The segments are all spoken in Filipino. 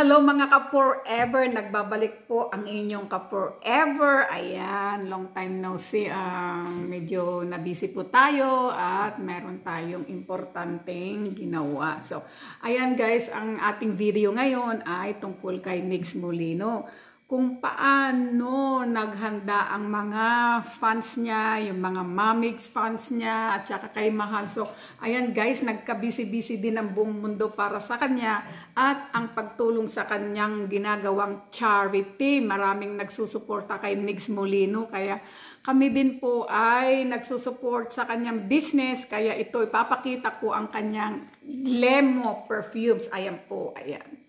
Hello mga ka-forever! Nagbabalik po ang inyong ka-forever. Ayan, long time no see. Um, medyo nabisi po tayo at meron tayong importanteng ginawa. So, ayan guys, ang ating video ngayon ay tungkol kay Migs Molino kung paano naghanda ang mga fans niya, yung mga Mamix fans niya, at saka kay Mahansok. Ayan guys, nagkabisi-bisi din ang buong mundo para sa kanya at ang pagtulong sa kanyang ginagawang charity. Maraming nagsusuporta kay Mix Molino, kaya kami din po ay nagsusuport sa kanyang business, kaya ito ipapakita ko ang kanyang Lemo Perfumes. Ayan po, ayan.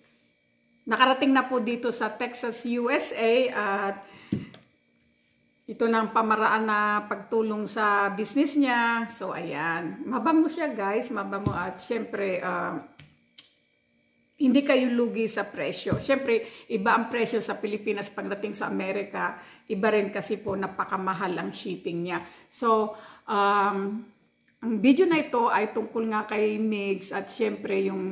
Nakarating na po dito sa Texas, USA at ito na ang pamaraan na pagtulong sa business niya. So, ayan. Mabango siya, guys. Mabango at syempre, uh, hindi kayo lugi sa presyo. Siyempre, iba ang presyo sa Pilipinas pagdating sa Amerika. Iba rin kasi po napakamahal ang shipping niya. So, um, ang video na ito ay tungkol nga kay Migs at syempre yung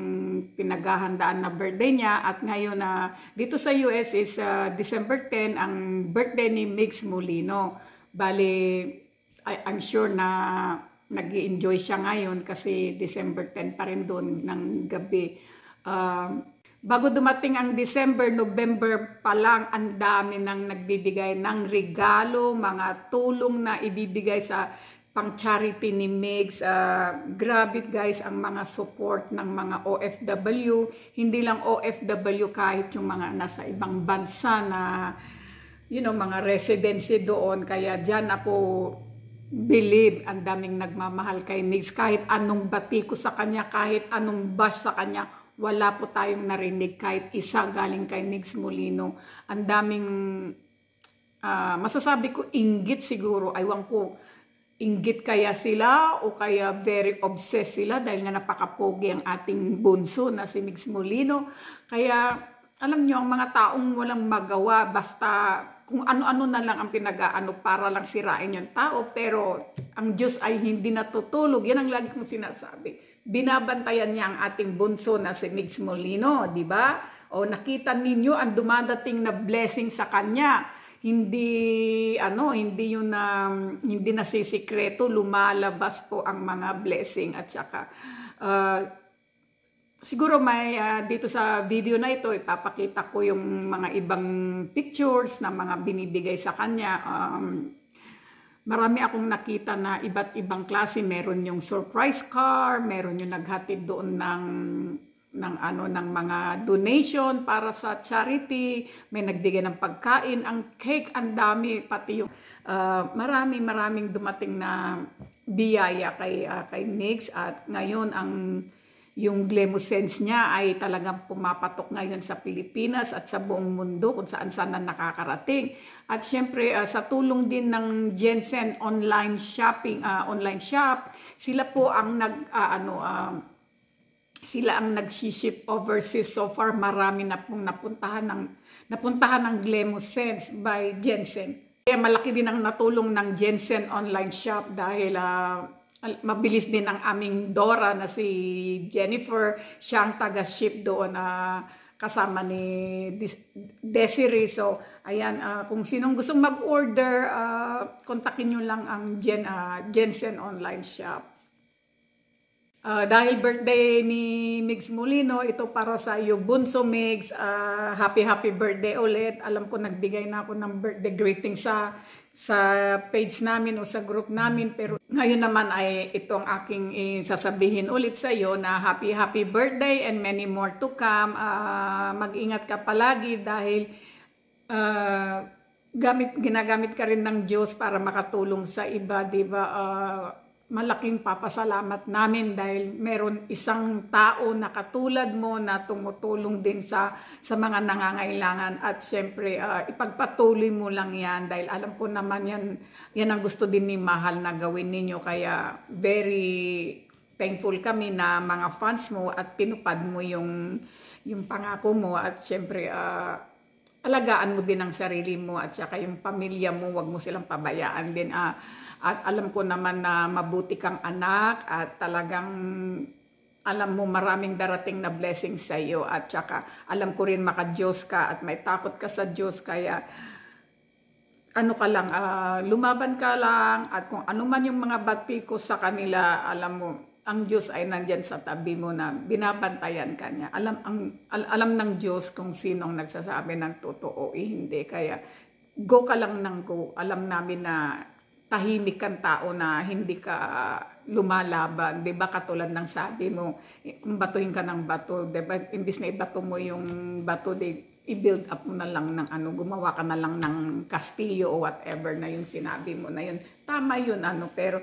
pinaghahandaan na birthday niya at ngayon na uh, dito sa US is uh, December 10 ang birthday ni Migs Molino. Bali, I, I'm sure na nag enjoy siya ngayon kasi December 10 pa rin doon ng gabi. Uh, bago dumating ang December, November pa lang, ang dami nang nagbibigay ng regalo, mga tulong na ibibigay sa pang-charity ni Migs. Uh, grabe guys ang mga support ng mga OFW. Hindi lang OFW kahit yung mga nasa ibang bansa na you know, mga residency doon. Kaya dyan ako believe ang daming nagmamahal kay Migs. Kahit anong bati ko sa kanya, kahit anong bash sa kanya, wala po tayong narinig kahit isa galing kay Migs Molino. Ang daming, uh, masasabi ko, inggit siguro. Aywan ko, inggit kaya sila o kaya very obsessed sila dahil nga napakapogi ang ating bunso na si Mix Molino. Kaya alam nyo, ang mga taong walang magawa basta kung ano-ano na lang ang pinag pinagaano para lang sirain yung tao. Pero ang Diyos ay hindi natutulog. Yan ang lagi kong sinasabi. Binabantayan niya ang ating bunso na si Mix Molino, di ba? O nakita ninyo ang dumadating na blessing sa kanya hindi ano hindi yun na hindi nasisikreto lumalabas po ang mga blessing at saka uh, siguro may uh, dito sa video na ito ipapakita ko yung mga ibang pictures na mga binibigay sa kanya um, marami akong nakita na iba't ibang klase meron yung surprise car meron yung naghatid doon ng ng ano ng mga donation para sa charity, may nagbigay ng pagkain, ang cake ang dami pati yung uh, marami maraming dumating na biyaya kay uh, kay Mix at ngayon ang yung Glemosense niya ay talagang pumapatok ngayon sa Pilipinas at sa buong mundo kung saan saan na nakakarating. At syempre uh, sa tulong din ng Jensen online shopping uh, online shop, sila po ang nag uh, ano uh, sila ang nagsiship overseas. So far, marami na pong napuntahan ng, napuntahan ng Glemosense by Jensen. Kaya malaki din ang natulong ng Jensen online shop dahil uh, mabilis din ang aming Dora na si Jennifer. Siya ang taga-ship doon na uh, kasama ni Desiree. So, ayan, uh, kung sinong gustong mag-order, uh, kontakin nyo lang ang Jen, uh, Jensen online shop. Uh, dahil birthday ni Migs Mulino, ito para sa iyo, Bunso Migs. Uh, happy, happy birthday ulit. Alam ko nagbigay na ako ng birthday greeting sa, sa page namin o sa group namin. Pero ngayon naman ay itong aking sasabihin ulit sa iyo na happy, happy birthday and many more to come. Uh, mag-ingat ka palagi dahil uh, gamit, ginagamit ka rin ng Diyos para makatulong sa iba, di ba? Uh, malaking papasalamat namin dahil meron isang tao na katulad mo na tumutulong din sa sa mga nangangailangan at syempre uh, ipagpatuloy mo lang 'yan dahil alam ko naman 'yan 'yan ang gusto din ni Mahal na gawin ninyo kaya very thankful kami na mga fans mo at pinupad mo yung yung pangako mo at syempre uh, alagaan mo din ang sarili mo at saka yung pamilya mo, wag mo silang pabayaan din. Uh, at alam ko naman na mabuti kang anak at talagang alam mo maraming darating na blessing sa iyo at saka alam ko rin maka-Diyos ka at may takot ka sa Diyos kaya ano ka lang, uh, lumaban ka lang at kung ano man yung mga batpi ko sa kanila, alam mo, ang Diyos ay nandyan sa tabi mo na binabantayan ka niya. Alam, ang, al, alam ng Diyos kung sinong nagsasabi ng totoo, eh, hindi. Kaya go ka lang ng go. Alam namin na tahimik kang tao na hindi ka lumalaban, 'di ba? Katulad ng sabi mo, eh, kung batuhin ka ng bato, 'di ba? Imbis na ibato mo yung bato, di, i-build up mo na lang ng ano, gumawa ka na lang ng kastilyo o whatever na yung sinabi mo na yun. Tama yun, ano, pero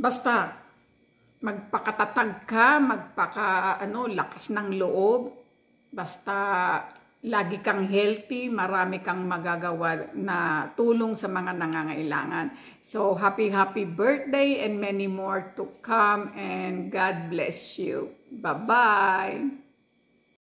basta magpakatatag ka, magpaka, ano, lakas ng loob, basta lagi kang healthy, marami kang magagawa na tulong sa mga nangangailangan. So, happy, happy birthday and many more to come and God bless you. Bye-bye!